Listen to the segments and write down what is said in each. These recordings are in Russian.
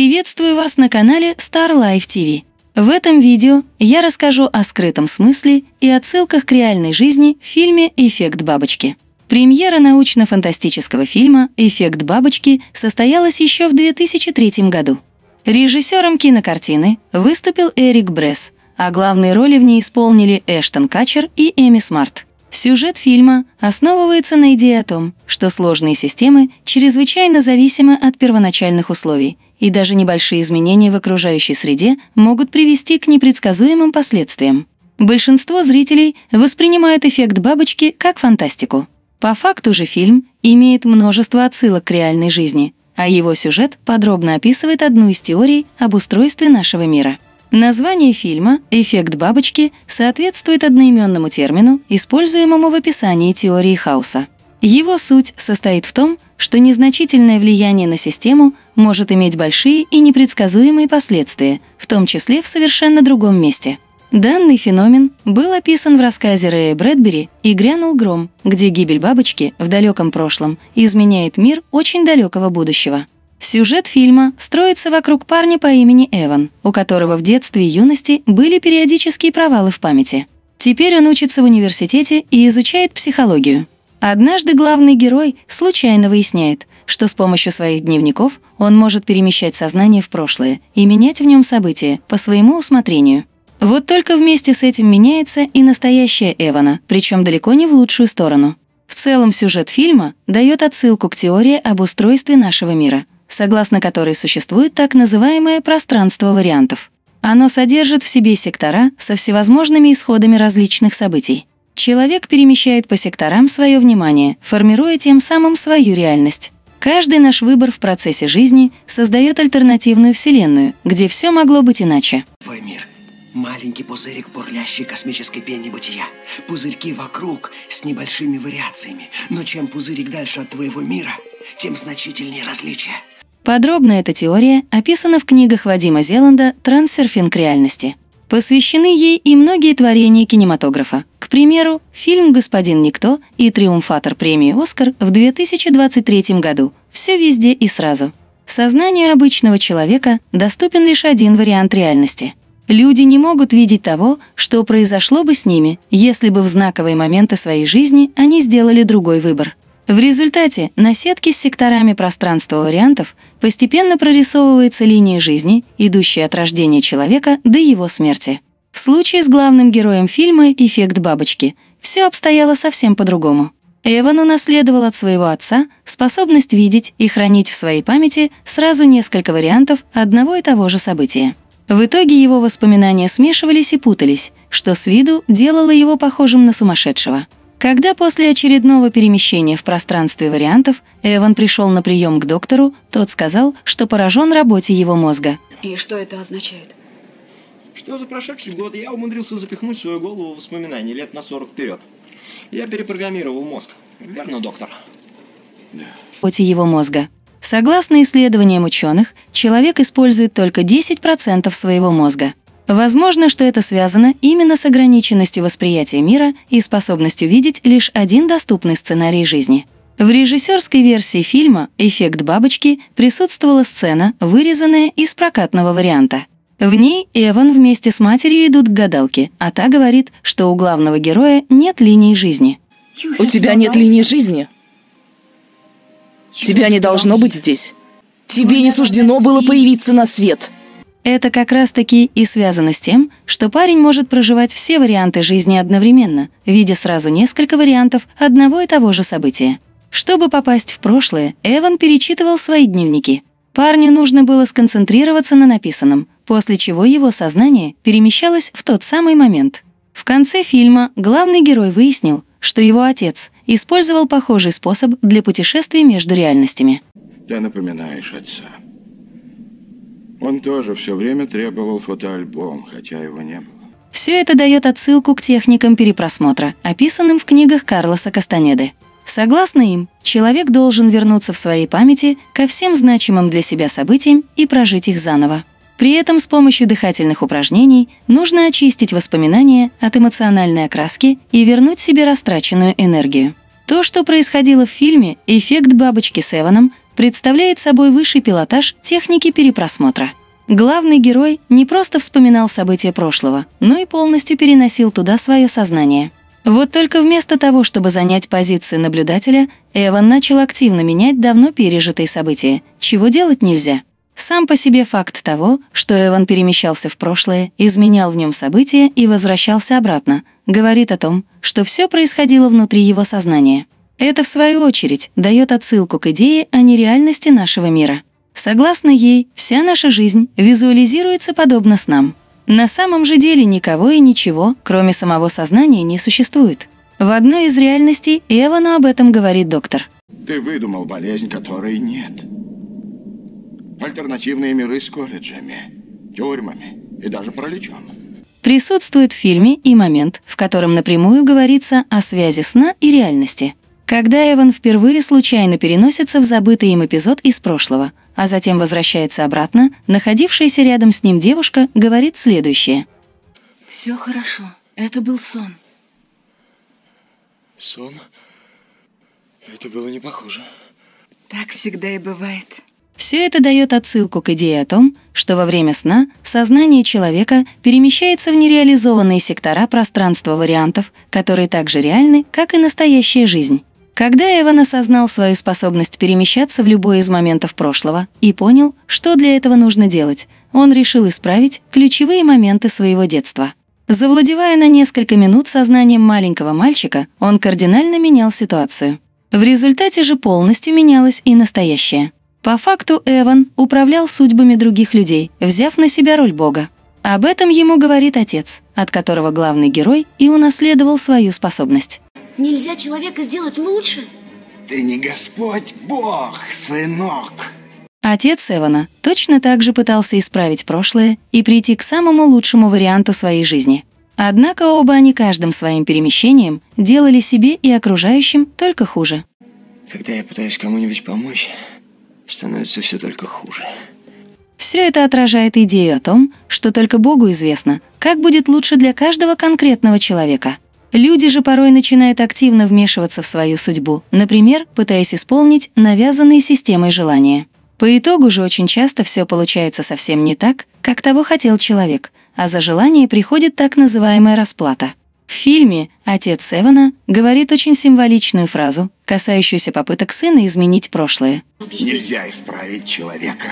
Приветствую вас на канале Star Life TV. В этом видео я расскажу о скрытом смысле и отсылках к реальной жизни в фильме «Эффект бабочки». Премьера научно-фантастического фильма «Эффект бабочки» состоялась еще в 2003 году. Режиссером кинокартины выступил Эрик Бресс, а главные роли в ней исполнили Эштон Качер и Эми Смарт. Сюжет фильма основывается на идее о том, что сложные системы чрезвычайно зависимы от первоначальных условий – и даже небольшие изменения в окружающей среде могут привести к непредсказуемым последствиям. Большинство зрителей воспринимают эффект бабочки как фантастику. По факту же фильм имеет множество отсылок к реальной жизни, а его сюжет подробно описывает одну из теорий об устройстве нашего мира. Название фильма «Эффект бабочки» соответствует одноименному термину, используемому в описании теории хаоса. Его суть состоит в том, что незначительное влияние на систему может иметь большие и непредсказуемые последствия, в том числе в совершенно другом месте. Данный феномен был описан в рассказе Рэя Брэдбери «И грянул гром», где гибель бабочки в далеком прошлом изменяет мир очень далекого будущего. Сюжет фильма строится вокруг парня по имени Эван, у которого в детстве и юности были периодические провалы в памяти. Теперь он учится в университете и изучает психологию. Однажды главный герой случайно выясняет, что с помощью своих дневников он может перемещать сознание в прошлое и менять в нем события по своему усмотрению. Вот только вместе с этим меняется и настоящая Эвана, причем далеко не в лучшую сторону. В целом сюжет фильма дает отсылку к теории об устройстве нашего мира, согласно которой существует так называемое пространство вариантов. Оно содержит в себе сектора со всевозможными исходами различных событий. Человек перемещает по секторам свое внимание, формируя тем самым свою реальность. Каждый наш выбор в процессе жизни создает альтернативную вселенную, где все могло быть иначе. Твой мир – маленький пузырик бурлящей космической пени бытия. Пузырьки вокруг с небольшими вариациями. Но чем пузырик дальше от твоего мира, тем значительнее различия. Подробно эта теория описана в книгах Вадима Зеланда «Трансерфинг реальности». Посвящены ей и многие творения кинематографа, примеру, фильм «Господин Никто» и триумфатор премии «Оскар» в 2023 году «Все везде и сразу». Сознанию обычного человека доступен лишь один вариант реальности. Люди не могут видеть того, что произошло бы с ними, если бы в знаковые моменты своей жизни они сделали другой выбор. В результате на сетке с секторами пространства вариантов постепенно прорисовывается линия жизни, идущая от рождения человека до его смерти. В случае с главным героем фильма «Эффект бабочки» все обстояло совсем по-другому. Эван унаследовал от своего отца способность видеть и хранить в своей памяти сразу несколько вариантов одного и того же события. В итоге его воспоминания смешивались и путались, что с виду делало его похожим на сумасшедшего. Когда после очередного перемещения в пространстве вариантов Эван пришел на прием к доктору, тот сказал, что поражен работе его мозга. «И что это означает?» что за прошедший год я умудрился запихнуть в свою голову в воспоминания лет на 40 вперед. Я перепрограммировал мозг. Верно, доктор? Да. Пути его мозга. Согласно исследованиям ученых, человек использует только 10% своего мозга. Возможно, что это связано именно с ограниченностью восприятия мира и способностью видеть лишь один доступный сценарий жизни. В режиссерской версии фильма «Эффект бабочки» присутствовала сцена, вырезанная из прокатного варианта. В ней Эван вместе с матерью идут к гадалке, а та говорит, что у главного героя нет линии жизни. У тебя нет линии жизни? Тебя не должно быть здесь. Тебе не суждено было появиться на свет. Это как раз-таки и связано с тем, что парень может проживать все варианты жизни одновременно, видя сразу несколько вариантов одного и того же события. Чтобы попасть в прошлое, Эван перечитывал свои дневники. Парню нужно было сконцентрироваться на написанном, после чего его сознание перемещалось в тот самый момент. В конце фильма главный герой выяснил, что его отец использовал похожий способ для путешествий между реальностями. Ты напоминаешь отца. Он тоже все время требовал фотоальбом, хотя его не было. Все это дает отсылку к техникам перепросмотра, описанным в книгах Карлоса Кастанеды. Согласно им, человек должен вернуться в своей памяти ко всем значимым для себя событиям и прожить их заново. При этом с помощью дыхательных упражнений нужно очистить воспоминания от эмоциональной окраски и вернуть себе растраченную энергию. То, что происходило в фильме «Эффект бабочки с Эваном», представляет собой высший пилотаж техники перепросмотра. Главный герой не просто вспоминал события прошлого, но и полностью переносил туда свое сознание. Вот только вместо того, чтобы занять позицию наблюдателя, Эван начал активно менять давно пережитые события, чего делать нельзя – сам по себе факт того, что Эван перемещался в прошлое, изменял в нем события и возвращался обратно, говорит о том, что все происходило внутри его сознания. Это, в свою очередь, дает отсылку к идее о нереальности нашего мира. Согласно ей, вся наша жизнь визуализируется подобно снам. На самом же деле никого и ничего, кроме самого сознания, не существует. В одной из реальностей Эвану об этом говорит доктор. Ты выдумал болезнь, которой нет альтернативные миры с колледжами, тюрьмами и даже параличом. Присутствует в фильме и момент, в котором напрямую говорится о связи сна и реальности. Когда Эван впервые случайно переносится в забытый им эпизод из прошлого, а затем возвращается обратно, находившаяся рядом с ним девушка говорит следующее. «Все хорошо. Это был сон». «Сон? Это было не похоже». «Так всегда и бывает». Все это дает отсылку к идее о том, что во время сна сознание человека перемещается в нереализованные сектора пространства вариантов, которые также реальны, как и настоящая жизнь. Когда Эван осознал свою способность перемещаться в любой из моментов прошлого и понял, что для этого нужно делать, он решил исправить ключевые моменты своего детства. Завладевая на несколько минут сознанием маленького мальчика, он кардинально менял ситуацию. В результате же полностью менялось и настоящее. По факту Эван управлял судьбами других людей, взяв на себя роль бога. Об этом ему говорит отец, от которого главный герой и унаследовал свою способность. Нельзя человека сделать лучше? Ты не Господь Бог, сынок. Отец Эвана точно так же пытался исправить прошлое и прийти к самому лучшему варианту своей жизни. Однако оба они каждым своим перемещением делали себе и окружающим только хуже. Когда я пытаюсь кому-нибудь помочь, становится все только хуже. Все это отражает идею о том, что только Богу известно, как будет лучше для каждого конкретного человека. Люди же порой начинают активно вмешиваться в свою судьбу, например, пытаясь исполнить навязанные системой желания. По итогу же очень часто все получается совсем не так, как того хотел человек, а за желание приходит так называемая расплата – в фильме отец Эвана говорит очень символичную фразу, касающуюся попыток сына изменить прошлое. «Нельзя исправить человека,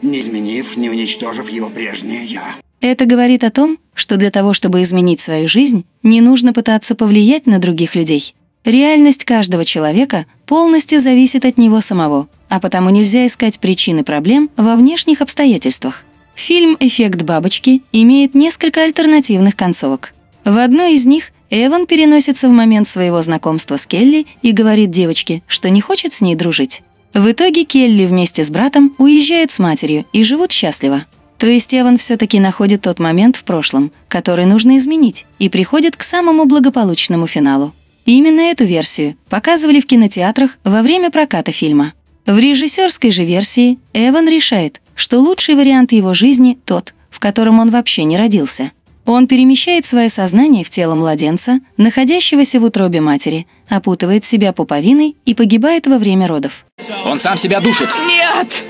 не изменив, не уничтожив его прежнее «я». Это говорит о том, что для того, чтобы изменить свою жизнь, не нужно пытаться повлиять на других людей. Реальность каждого человека полностью зависит от него самого, а потому нельзя искать причины проблем во внешних обстоятельствах. Фильм «Эффект бабочки» имеет несколько альтернативных концовок – в одной из них Эван переносится в момент своего знакомства с Келли и говорит девочке, что не хочет с ней дружить. В итоге Келли вместе с братом уезжают с матерью и живут счастливо. То есть Эван все-таки находит тот момент в прошлом, который нужно изменить, и приходит к самому благополучному финалу. Именно эту версию показывали в кинотеатрах во время проката фильма. В режиссерской же версии Эван решает, что лучший вариант его жизни тот, в котором он вообще не родился – он перемещает свое сознание в тело младенца, находящегося в утробе матери, опутывает себя пуповиной и погибает во время родов. Он сам себя душит. Нет!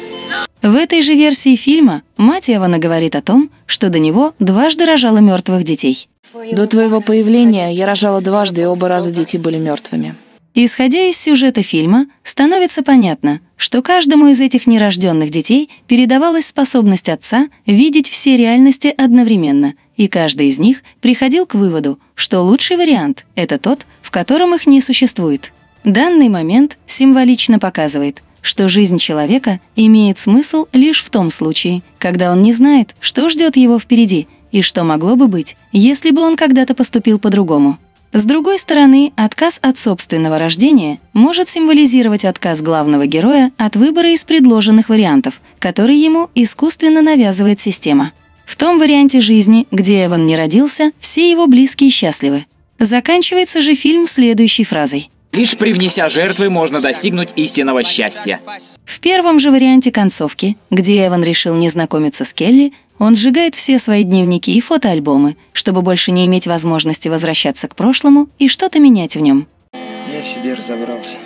В этой же версии фильма мать Эвана говорит о том, что до него дважды рожала мертвых детей. До твоего появления я рожала дважды, и оба раза дети были мертвыми. Исходя из сюжета фильма, становится понятно, что каждому из этих нерожденных детей передавалась способность отца видеть все реальности одновременно, и каждый из них приходил к выводу, что лучший вариант — это тот, в котором их не существует. Данный момент символично показывает, что жизнь человека имеет смысл лишь в том случае, когда он не знает, что ждет его впереди и что могло бы быть, если бы он когда-то поступил по-другому. С другой стороны, отказ от собственного рождения может символизировать отказ главного героя от выбора из предложенных вариантов, который ему искусственно навязывает система. В том варианте жизни, где Эван не родился, все его близкие счастливы. Заканчивается же фильм следующей фразой – Лишь привнеся жертвы можно достигнуть истинного счастья. В первом же варианте концовки, где Эван решил не знакомиться с Келли, он сжигает все свои дневники и фотоальбомы, чтобы больше не иметь возможности возвращаться к прошлому и что-то менять в нем. Я в себе разобрался,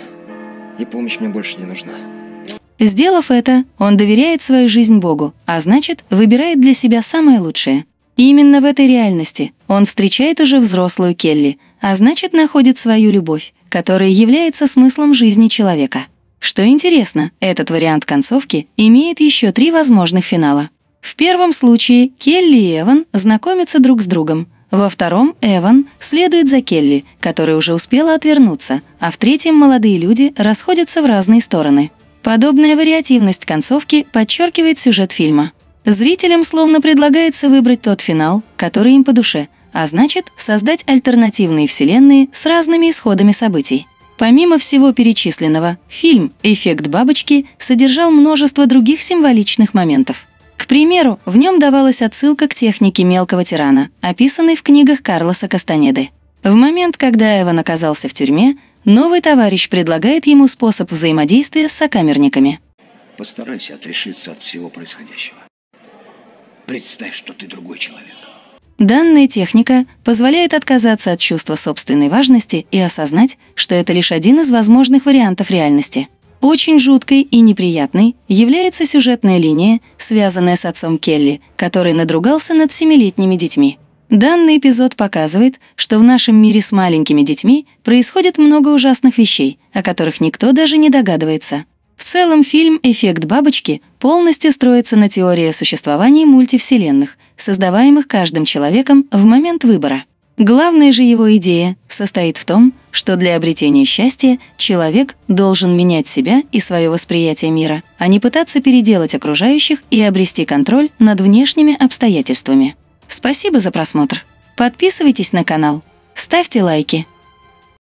и помощь мне больше не нужна. Сделав это, он доверяет свою жизнь Богу, а значит, выбирает для себя самое лучшее. именно в этой реальности он встречает уже взрослую Келли, а значит, находит свою любовь, который является смыслом жизни человека. Что интересно, этот вариант концовки имеет еще три возможных финала. В первом случае Келли и Эван знакомятся друг с другом. Во втором Эван следует за Келли, которая уже успела отвернуться, а в третьем молодые люди расходятся в разные стороны. Подобная вариативность концовки подчеркивает сюжет фильма. Зрителям словно предлагается выбрать тот финал, который им по душе, а значит создать альтернативные вселенные с разными исходами событий. Помимо всего перечисленного, фильм «Эффект бабочки» содержал множество других символичных моментов. К примеру, в нем давалась отсылка к технике мелкого тирана, описанной в книгах Карлоса Кастанеды. В момент, когда Эван оказался в тюрьме, новый товарищ предлагает ему способ взаимодействия с сокамерниками. Постарайся отрешиться от всего происходящего. Представь, что ты другой человек. Данная техника позволяет отказаться от чувства собственной важности и осознать, что это лишь один из возможных вариантов реальности. Очень жуткой и неприятной является сюжетная линия, связанная с отцом Келли, который надругался над семилетними детьми. Данный эпизод показывает, что в нашем мире с маленькими детьми происходит много ужасных вещей, о которых никто даже не догадывается. В целом фильм «Эффект бабочки» полностью строится на теории о существовании мультивселенных, создаваемых каждым человеком в момент выбора. Главная же его идея состоит в том, что для обретения счастья человек должен менять себя и свое восприятие мира, а не пытаться переделать окружающих и обрести контроль над внешними обстоятельствами. Спасибо за просмотр. Подписывайтесь на канал, ставьте лайки –